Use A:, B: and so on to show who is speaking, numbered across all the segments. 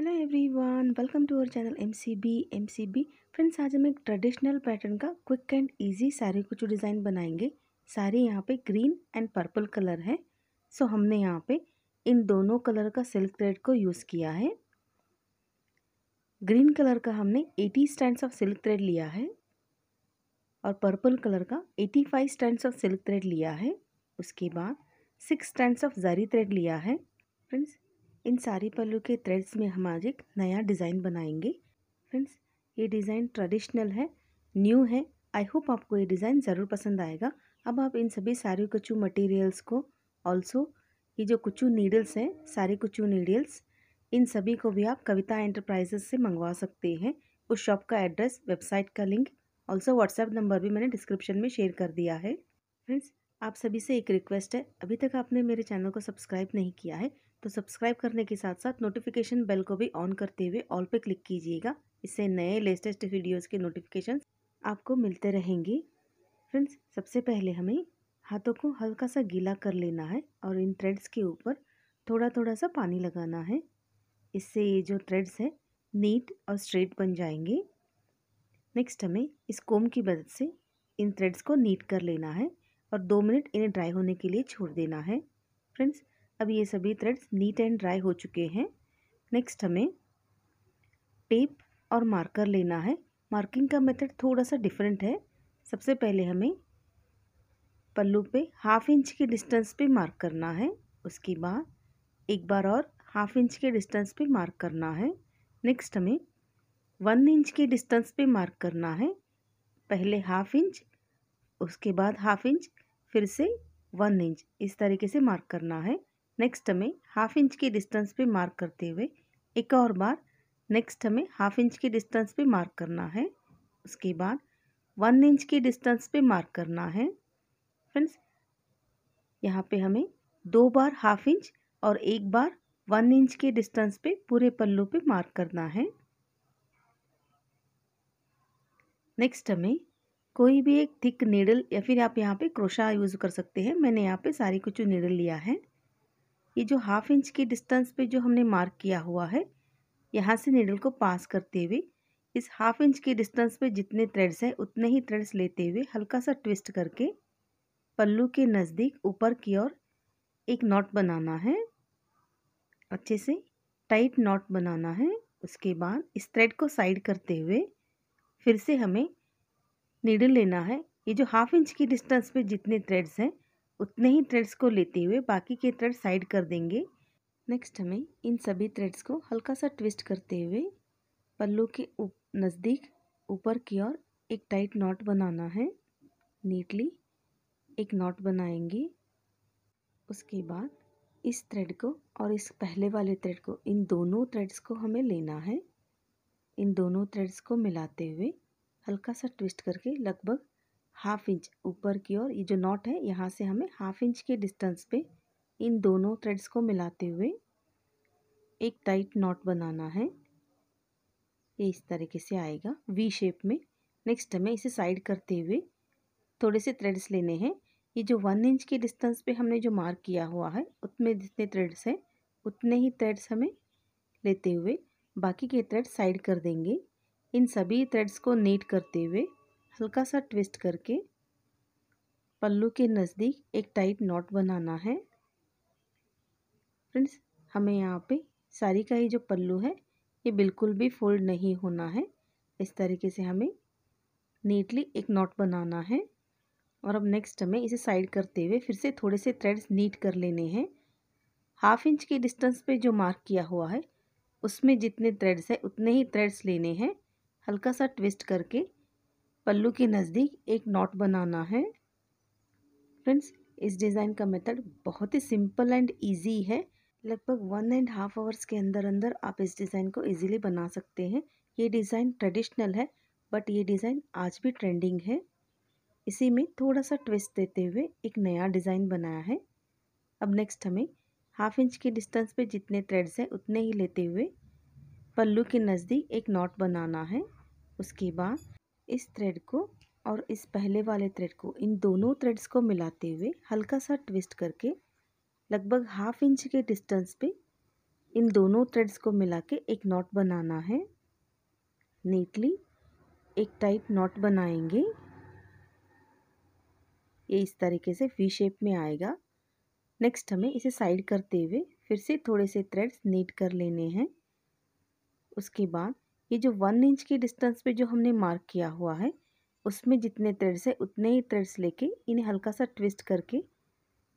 A: hello everyone welcome to our channel MCB MCB friends आज हम एक ट्रेडिशनल पैटर्न का क्विक एंड इजी साड़ी कुछ डिज़ाइन बनाएंगे साड़ी यहाँ पे ग्रीन एंड पर्पल कलर है सो so, हमने यहाँ पे इन दोनों कलर का सिल्क थ्रेड को यूज़ किया है ग्रीन कलर का हमने 80 स्टैंड्स ऑफ सिल्क थ्रेड लिया है और पर्पल कलर का eighty five of silk thread लिया है उसके बाद six stands of zari thread लिया है फ्रेंड्स इन सारी पल्लू के थ्रेड्स में हम आज एक नया डिज़ाइन बनाएंगे फ्रेंड्स ये डिज़ाइन ट्रेडिशनल है न्यू है आई होप आपको ये डिज़ाइन ज़रूर पसंद आएगा अब आप इन सभी सारे कुचू मटेरियल्स को ऑल्सो ये जो कुचू नीडल्स हैं सारे कुचू नीडल्स इन सभी को भी आप कविता एंटरप्राइजेस से मंगवा सकते हैं उस शॉप का एड्रेस वेबसाइट का लिंक ऑल्सो व्हाट्सएप नंबर भी मैंने डिस्क्रिप्शन में शेयर कर दिया है फ्रेंड्स आप सभी से एक रिक्वेस्ट है अभी तक आपने मेरे चैनल को सब्सक्राइब नहीं किया है तो सब्सक्राइब करने के साथ साथ नोटिफिकेशन बेल को भी ऑन करते हुए ऑल पे क्लिक कीजिएगा इससे नए लेटेस्ट वीडियोस के नोटिफिकेशन आपको मिलते रहेंगे फ्रेंड्स सबसे पहले हमें हाथों को हल्का सा गीला कर लेना है और इन थ्रेड्स के ऊपर थोड़ा थोड़ा सा पानी लगाना है इससे ये जो थ्रेड्स है नीट और स्ट्रेट बन जाएंगे नेक्स्ट हमें इस कोम की मदद से इन थ्रेड्स को नीट कर लेना है और दो मिनट इन्हें ड्राई होने के लिए छोड़ देना है फ्रेंड्स अब ये सभी थ्रेड्स नीट एंड ड्राई हो चुके हैं नेक्स्ट हमें टेप और मार्कर लेना है मार्किंग का मेथड थोड़ा सा डिफरेंट है सबसे पहले हमें पल्लू पे हाफ इंच के डिस्टेंस पे मार्क करना है उसके बाद एक बार और हाफ इंच के डिस्टेंस पे मार्क करना है नेक्स्ट हमें वन इंच के डिस्टेंस पे मार्क करना है पहले हाफ इंच उसके बाद हाफ इंच फिर से वन इंच इस तरीके से मार्क करना है नेक्स्ट हमें हाफ इंच के डिस्टेंस पे मार्क करते हुए एक और बार नेक्स्ट हमें हाफ इंच के डिस्टेंस पे मार्क करना है उसके बाद वन इंच के डिस्टेंस पे मार्क करना है फ्रेंड्स यहाँ पे हमें दो बार हाफ इंच और एक बार वन इंच के डिस्टेंस पे पूरे पल्लू पे मार्क करना है नेक्स्ट हमें कोई भी एक थिक नीडल या फिर आप यहाँ पे क्रोशा यूज़ कर सकते हैं मैंने यहाँ पे सारी कुछ नीडल लिया है ये जो हाफ इंच की डिस्टेंस पे जो हमने मार्क किया हुआ है यहाँ से नीडल को पास करते हुए इस हाफ इंच की डिस्टेंस पे जितने थ्रेड्स हैं उतने ही थ्रेड्स लेते हुए हल्का सा ट्विस्ट करके पल्लू के नज़दीक ऊपर की ओर एक नॉट बनाना है अच्छे से टाइट नॉट बनाना है उसके बाद इस थ्रेड को साइड करते हुए फिर से हमें नीडल लेना है ये जो हाफ इंच की डिस्टेंस पे जितने थ्रेड्स हैं उतने ही थ्रेड्स को लेते हुए बाकी के थ्रेड साइड कर देंगे नेक्स्ट हमें इन सभी थ्रेड्स को हल्का सा ट्विस्ट करते हुए पल्लू के उप नज़दीक ऊपर की ओर एक टाइट नॉट बनाना है नीटली एक नॉट बनाएंगे उसके बाद इस थ्रेड को और इस पहले वाले थ्रेड को इन दोनों थ्रेड्स को हमें लेना है इन दोनों थ्रेड्स को मिलाते हुए हल्का सा ट्विस्ट करके लगभग हाफ इंच ऊपर की ओर ये जो नॉट है यहाँ से हमें हाफ इंच के डिस्टेंस पे इन दोनों थ्रेड्स को मिलाते हुए एक टाइट नॉट बनाना है ये इस तरीके से आएगा वी शेप में नेक्स्ट हमें इसे साइड करते हुए थोड़े से थ्रेड्स लेने हैं ये जो वन इंच के डिस्टेंस पे हमने जो मार्क किया हुआ है उतने जितने थ्रेड्स हैं उतने ही थ्रेड्स हमें लेते हुए बाकी के थ्रेड साइड कर देंगे इन सभी थ्रेड्स को नीट करते हुए हल्का सा ट्विस्ट करके पल्लू के नज़दीक एक टाइट नॉट बनाना है फ्रेंड्स हमें यहाँ पे साड़ी का ही जो पल्लू है ये बिल्कुल भी फोल्ड नहीं होना है इस तरीके से हमें नीटली एक नॉट बनाना है और अब नेक्स्ट हमें इसे साइड करते हुए फिर से थोड़े से थ्रेड्स नीट कर लेने हैं हाफ इंच के डिस्टेंस पे जो मार्क किया हुआ है उसमें जितने थ्रेड्स है उतने ही थ्रेड्स लेने हैं हल्का सा ट्विस्ट करके पल्लू के नज़दीक एक नॉट बनाना है फ्रेंड्स इस डिज़ाइन का मेथड बहुत ही सिंपल एंड इजी है लगभग वन एंड हाफ आवर्स के अंदर अंदर आप इस डिज़ाइन को इजीली बना सकते हैं ये डिज़ाइन ट्रेडिशनल है बट ये डिज़ाइन आज भी ट्रेंडिंग है इसी में थोड़ा सा ट्विस्ट देते हुए एक नया डिज़ाइन बनाया है अब नेक्स्ट हमें हाफ इंच के डिस्टेंस पे जितने थ्रेड्स हैं उतने ही लेते हुए पल्लू के नज़दीक एक नॉट बनाना है उसके बाद इस थ्रेड को और इस पहले वाले थ्रेड को इन दोनों थ्रेड्स को मिलाते हुए हल्का सा ट्विस्ट करके लगभग हाफ इंच के डिस्टेंस पे इन दोनों थ्रेड्स को मिला के एक नॉट बनाना है नीटली एक टाइट नॉट बनाएंगे ये इस तरीके से वी शेप में आएगा नेक्स्ट हमें इसे साइड करते हुए फिर से थोड़े से थ्रेड्स नीट कर लेने हैं उसके बाद ये जो वन इंच के डिस्टेंस पे जो हमने मार्क किया हुआ है उसमें जितने थ्रेड्स है उतने ही थ्रेड्स लेके इन्हें हल्का सा ट्विस्ट करके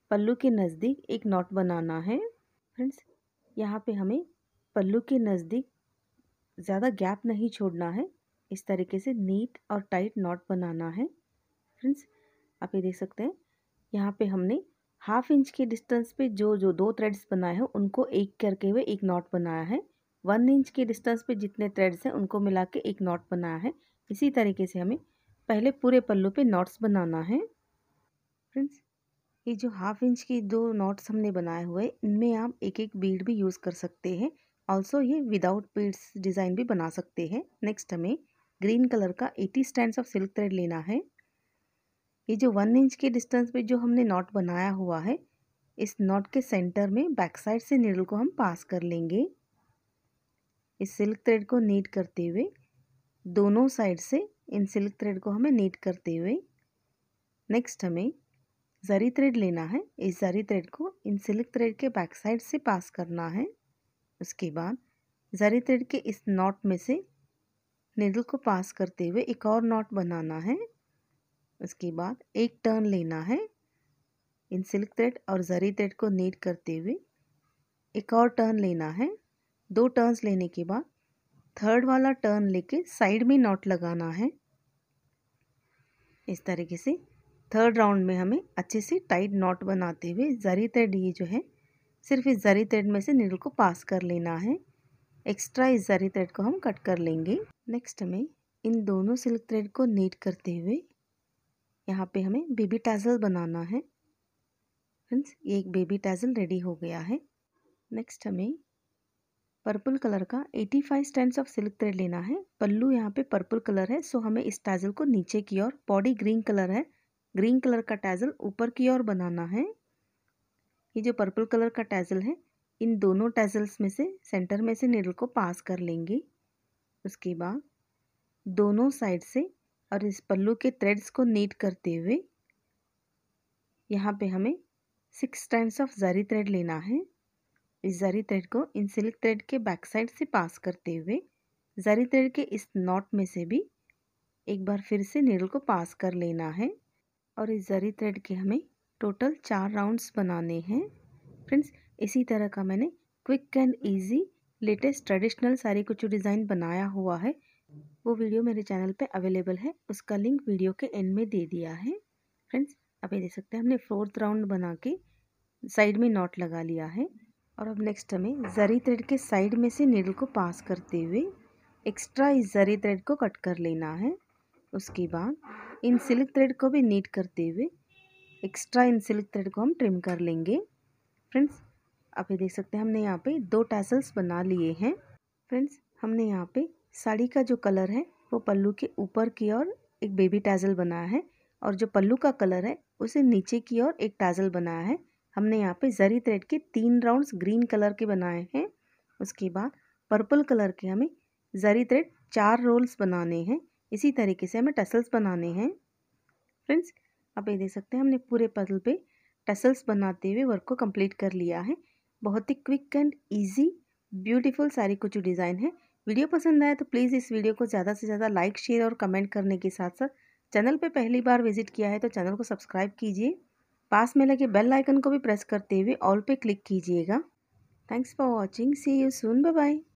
A: पल्लू के नज़दीक एक नॉट बनाना है फ्रेंड्स यहाँ पे हमें पल्लू के नज़दीक ज़्यादा गैप नहीं छोड़ना है इस तरीके से नीट और टाइट नॉट बनाना है फ्रेंड्स आप ये देख सकते हैं यहाँ पर हमने हाफ इंच के डिस्टेंस पे जो जो दो थ्रेड्स बनाए हैं उनको एक करके हुए एक नॉट बनाया है वन इंच के डिस्टेंस पे जितने थ्रेड्स हैं उनको मिला के एक नॉट बनाया है इसी तरीके से हमें पहले पूरे पल्लू पे नॉट्स बनाना है फ्रेंड्स ये जो हाफ इंच की दो नॉट्स हमने बनाए हुए इनमें आप एक एक बीड भी यूज़ कर सकते हैं ऑल्सो ये विदाउट बीड्स डिज़ाइन भी बना सकते हैं नेक्स्ट हमें ग्रीन कलर का eighty stand of silk thread लेना है ये जो वन इंच के डिस्टेंस पे जो हमने नॉट बनाया हुआ है इस नॉट के सेंटर में बैक साइड से नीडल को हम पास कर लेंगे इस सिल्क थ्रेड को नीट करते हुए दोनों साइड से इन सिल्क थ्रेड को हमें नीट करते हुए नेक्स्ट हमें ज़री थ्रेड लेना है इस ज़री थ्रेड को इन सिल्क थ्रेड के बैक साइड से पास करना है उसके बाद ज़री थ्रेड के इस नॉट में से निडल को पास करते हुए एक और नॉट बनाना है उसके बाद एक टर्न लेना है इन सिल्क थ्रेड और ज़री थ्रेड को नीट करते हुए एक और टर्न लेना है दो टर्न्स लेने के बाद थर्ड वाला टर्न लेके साइड में नॉट लगाना है इस तरीके से थर्ड राउंड में हमें अच्छे से टाइट नॉट बनाते हुए ज़री थ्रेड ये जो है सिर्फ इस ज़री थ्रेड में से नीडल को पास कर लेना है एक्स्ट्रा इस ज़री थ्रेड को हम कट कर लेंगे नेक्स्ट हमें इन दोनों सिल्क थ्रेड को नीट करते हुए यहाँ पे हमें बेबी टैजल बनाना है फ्रेंड्स ये एक बेबी टैजल रेडी हो गया है नेक्स्ट हमें पर्पल कलर का 85 स्टैंड ऑफ सिल्क थ्रेड लेना है पल्लू यहाँ पे पर्पल कलर है सो हमें इस टैजल को नीचे की ओर बॉडी ग्रीन कलर है ग्रीन कलर का टैजल ऊपर की ओर बनाना है ये जो पर्पल कलर का टैजल है इन दोनों टैजल्स में से सेंटर में से नीडल को पास कर लेंगे उसके बाद दोनों साइड से और इस पल्लू के थ्रेड्स को नीट करते हुए यहाँ पे हमें six stand of zari thread लेना है इस जरी थ्रेड को इन सिल्क थ्रेड के बैक साइड से पास करते हुए जरी थ्रेड के इस नॉट में से भी एक बार फिर से नीडल को पास कर लेना है और इस जरी थ्रेड के हमें टोटल चार राउंड्स बनाने हैं फ्रेंड्स इसी तरह का मैंने quick and easy latest traditional sari कुछ डिज़ाइन बनाया हुआ है वो वीडियो मेरे चैनल पे अवेलेबल है उसका लिंक वीडियो के एंड में दे दिया है फ्रेंड्स अभी ये देख सकते हैं हमने फोर्थ राउंड बना के साइड में नॉट लगा लिया है और अब नेक्स्ट हमें ज़री थ्रेड के साइड में से नीडल को पास करते हुए एक्स्ट्रा इस ज़री थ्रेड को कट कर लेना है उसके बाद इन सिल्क थ्रेड को भी नीट करते हुए एक्स्ट्रा इन सिल्क थ्रेड को हम ट्रिम कर लेंगे फ्रेंड्स आप ये देख सकते हैं हमने यहाँ पे दो टैसल्स बना लिए हैं फ्रेंड्स हमने यहाँ पे साड़ी का जो कलर है वो पल्लू के ऊपर की ओर एक बेबी टैजल बनाया है और जो पल्लू का कलर है उसे नीचे की ओर एक टैजल बनाया है हमने यहाँ पे जरी थ्रेड के तीन राउंड्स ग्रीन कलर के बनाए हैं उसके बाद पर्पल कलर के हमें जरी थ्रेड चार रोल्स बनाने हैं इसी तरीके से हमें टसल्स बनाने हैं फ्रेंड्स आप ये देख सकते हैं हमने पूरे पजल पे टसल्स बनाते हुए वर्क को कंप्लीट कर लिया है बहुत ही quick and easy beautiful sari कुछ डिज़ाइन है वीडियो पसंद आए तो प्लीज़ इस वीडियो को ज़्यादा से ज़्यादा लाइक शेयर और कमेंट करने के साथ साथ चैनल पे पहली बार विजिट किया है तो चैनल को सब्सक्राइब कीजिए पास में लगे बेल आइकन को भी प्रेस करते हुए ऑल पे क्लिक कीजिएगा thanks for watching see you soon bye bye